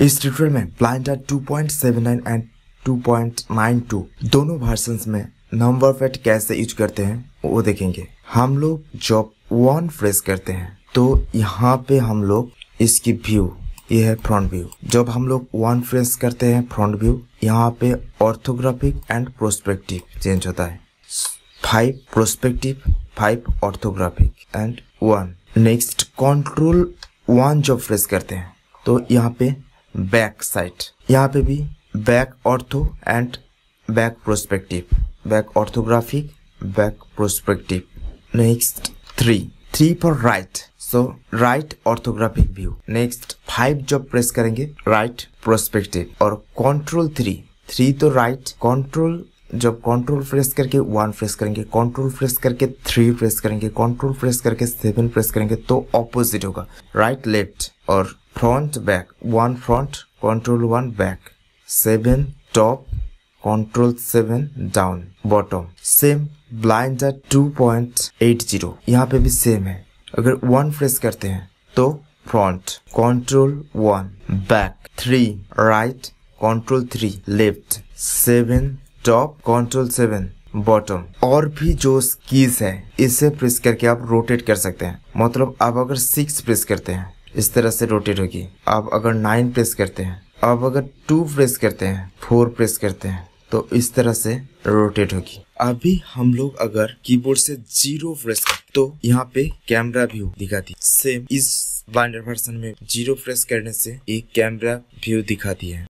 इस ट्यूटोरियल में blinder 2.79 and 2.92 दोनों वर्सन में नंबर फेट कैसे यूज करते हैं वो देखेंगे हम लोग जॉब वन फ्रेस करते हैं तो यहाँ पे हम लोग इसकी व्यू ये है फ्रंट व्यू जब हम लोग वन फ्रेस करते हैं फ्रंट व्यू यहाँ पे ऑर्थोग्राफिक एंड प्रोस्पेक्टिव चेंज होता है five prospective five orthographic and one next control one जब फ्रेस करते हैं तो यहाँ पे बैक साइड यहाँ पे भी back ortho and back prospective back orthographic back prospective next three three four right so right orthographic view next five जब प्रेस करेंगे राइट प्रोस्पेक्टिव और कंट्रोल थ्री थ्री तो राइट कंट्रोल जब कंट्रोल प्रेस करके one press करेंगे control press करके three press करेंगे control press करके सेवन प्रेस करेंगे तो ऑपोजिट होगा राइट लेफ्ट और front back one front back one back control top back seven down bottom same blind two point eight zero यहाँ पे भी सेम है अगर वन प्रेस करते हैं तो front control one back three right control three left seven top control seven bottom और भी जो कीज है इसे प्रेस करके आप रोटेट कर सकते हैं मतलब आप अगर सिक्स प्रेस करते हैं इस तरह से रोटेट होगी आप अगर नाइन प्रेस करते हैं आप अगर टू प्रेस करते हैं फोर प्रेस करते हैं तो इस तरह से रोटेट होगी अभी हम लोग अगर कीबोर्ड से जीरो प्रेस करते तो यहाँ पे कैमरा व्यू दिखाती सेम इस बाइंडर वर्सन में जीरो प्रेस करने से एक कैमरा व्यू दिखाती है